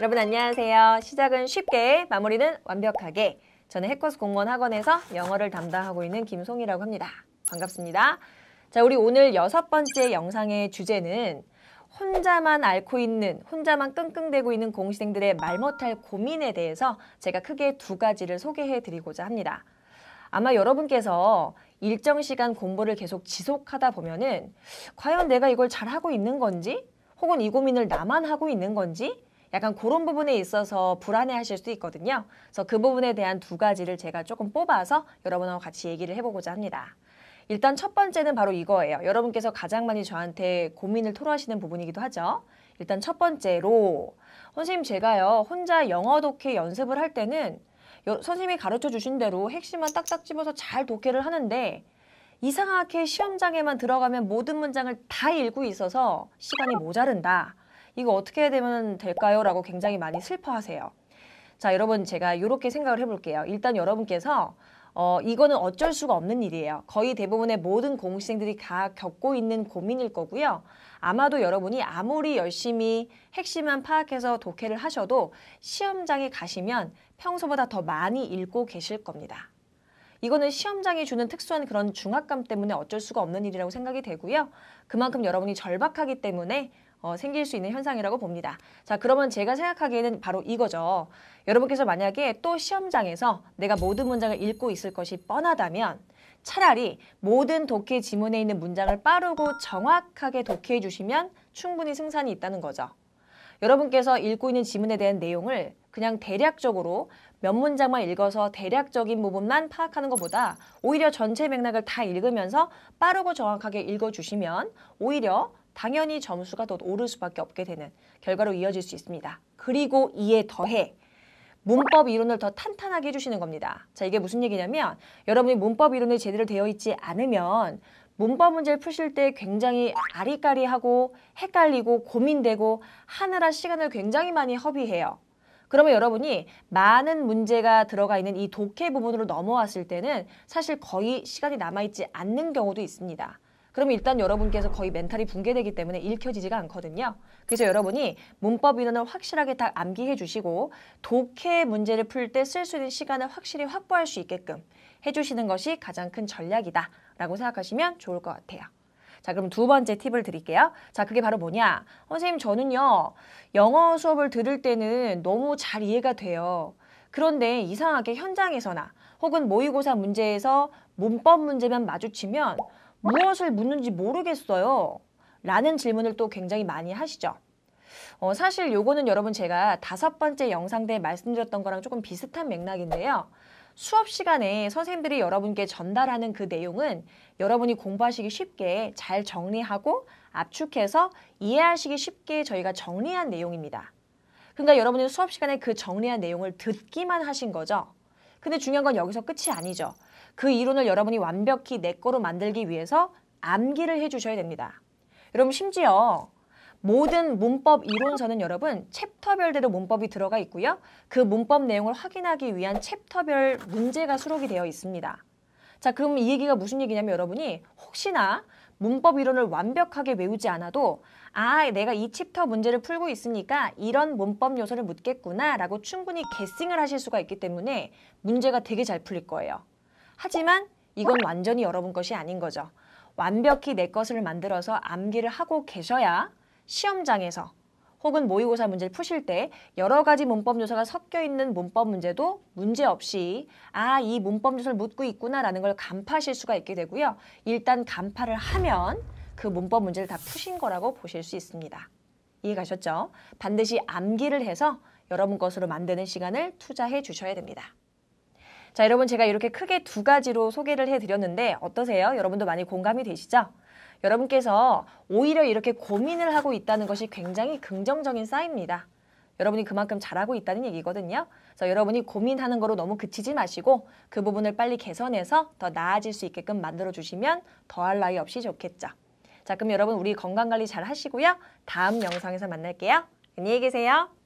여러분 안녕하세요. 시작은 쉽게, 마무리는 완벽하게. 저는 해커스 공무원 학원에서 영어를 담당하고 있는 김송이라고 합니다. 반갑습니다. 자, 우리 오늘 여섯 번째 영상의 주제는 혼자만 앓고 있는, 혼자만 끙끙대고 있는 공시생들의 말 못할 고민에 대해서 제가 크게 두 가지를 소개해 드리고자 합니다. 아마 여러분께서 일정 시간 공부를 계속 지속하다 보면은 과연 내가 이걸 잘하고 있는 건지 혹은 이 고민을 나만 하고 있는 건지 약간 그런 부분에 있어서 불안해하실 수도 있거든요. 그래서 그 부분에 대한 두 가지를 제가 조금 뽑아서 여러분하고 같이 얘기를 해보고자 합니다. 일단 첫 번째는 바로 이거예요. 여러분께서 가장 많이 저한테 고민을 토로하시는 부분이기도 하죠. 일단 첫 번째로 선생님 제가요 혼자 영어 독해 연습을 할 때는 여, 선생님이 가르쳐 주신 대로 핵심만 딱딱 집어서 잘 독해를 하는데 이상하게 시험장에만 들어가면 모든 문장을 다 읽고 있어서 시간이 모자른다. 이거 어떻게 해야 되면 될까요? 라고 굉장히 많이 슬퍼하세요. 자, 여러분 제가 이렇게 생각을 해볼게요. 일단 여러분께서 어, 이거는 어쩔 수가 없는 일이에요. 거의 대부분의 모든 공시생들이 다 겪고 있는 고민일 거고요. 아마도 여러분이 아무리 열심히 핵심만 파악해서 독해를 하셔도 시험장에 가시면 평소보다 더 많이 읽고 계실 겁니다. 이거는 시험장이 주는 특수한 그런 중압감 때문에 어쩔 수가 없는 일이라고 생각이 되고요. 그만큼 여러분이 절박하기 때문에 어, 생길 수 있는 현상이라고 봅니다. 자 그러면 제가 생각하기에는 바로 이거죠. 여러분께서 만약에 또 시험장에서 내가 모든 문장을 읽고 있을 것이 뻔하다면 차라리 모든 독해 지문에 있는 문장을 빠르고 정확하게 독해해 주시면 충분히 승산이 있다는 거죠. 여러분께서 읽고 있는 지문에 대한 내용을 그냥 대략적으로 몇 문장만 읽어서 대략적인 부분만 파악하는 것보다 오히려 전체 맥락을 다 읽으면서 빠르고 정확하게 읽어주시면 오히려 당연히 점수가 더 오를 수밖에 없게 되는 결과로 이어질 수 있습니다. 그리고 이에 더해 문법 이론을 더 탄탄하게 해주시는 겁니다. 자, 이게 무슨 얘기냐면 여러분이 문법 이론이 제대로 되어 있지 않으면 문법 문제를 푸실 때 굉장히 아리까리하고 헷갈리고 고민되고 하느라 시간을 굉장히 많이 허비해요. 그러면 여러분이 많은 문제가 들어가 있는 이 독해 부분으로 넘어왔을 때는 사실 거의 시간이 남아있지 않는 경우도 있습니다. 그럼 일단 여러분께서 거의 멘탈이 붕괴되기 때문에 읽혀지지가 않거든요. 그래서 여러분이 문법 인원을 확실하게 다 암기해 주시고 독해 문제를 풀 때 쓸 수 있는 시간을 확실히 확보할 수 있게끔 해주시는 것이 가장 큰 전략이다 라고 생각하시면 좋을 것 같아요. 자 그럼 두 번째 팁을 드릴게요. 자 그게 바로 뭐냐. 선생님 저는요 영어 수업을 들을 때는 너무 잘 이해가 돼요. 그런데 이상하게 현장에서나 혹은 모의고사 문제에서 문법 문제만 마주치면 무엇을 묻는지 모르겠어요. 라는 질문을 또 굉장히 많이 하시죠. 어, 사실 요거는 여러분 제가 다섯 번째 영상 때 말씀드렸던 거랑 조금 비슷한 맥락인데요. 수업 시간에 선생님들이 여러분께 전달하는 그 내용은 여러분이 공부하시기 쉽게 잘 정리하고 압축해서 이해하시기 쉽게 저희가 정리한 내용입니다. 그러니까 여러분은 수업 시간에 그 정리한 내용을 듣기만 하신 거죠. 근데 중요한 건 여기서 끝이 아니죠. 그 이론을 여러분이 완벽히 내 거로 만들기 위해서 암기를 해주셔야 됩니다. 여러분 심지어 모든 문법 이론서는 여러분 챕터별대로 문법이 들어가 있고요. 그 문법 내용을 확인하기 위한 챕터별 문제가 수록이 되어 있습니다. 자, 그럼 이 얘기가 무슨 얘기냐면 여러분이 혹시나 문법 이론을 완벽하게 외우지 않아도 아, 내가 이 챕터 문제를 풀고 있으니까 이런 문법 요소를 묻겠구나 라고 충분히 게싱을 하실 수가 있기 때문에 문제가 되게 잘 풀릴 거예요. 하지만 이건 완전히 여러분 것이 아닌 거죠. 완벽히 내 것을 만들어서 암기를 하고 계셔야 시험장에서 혹은 모의고사 문제를 푸실 때 여러 가지 문법 요소가 섞여 있는 문법 문제도 문제 없이 아, 이 문법 요소를 묻고 있구나라는 걸 간파하실 수가 있게 되고요. 일단 간파를 하면 그 문법 문제를 다 푸신 거라고 보실 수 있습니다. 이해가셨죠? 반드시 암기를 해서 여러분 것으로 만드는 시간을 투자해 주셔야 됩니다. 자, 여러분 제가 이렇게 크게 두 가지로 소개를 해드렸는데 어떠세요? 여러분도 많이 공감이 되시죠? 여러분께서 오히려 이렇게 고민을 하고 있다는 것이 굉장히 긍정적인 사입니다 여러분이 그만큼 잘하고 있다는 얘기거든요. 그래서 여러분이 고민하는 거로 너무 그치지 마시고 그 부분을 빨리 개선해서 더 나아질 수 있게끔 만들어주시면 더할 나위 없이 좋겠죠. 자 그럼 여러분 우리 건강관리 잘 하시고요. 다음 영상에서 만날게요. 안녕히 계세요.